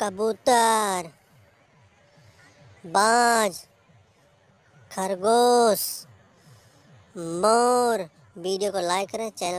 कबूतर बाज खरगोश मोर वीडियो को लाइक करें चैनल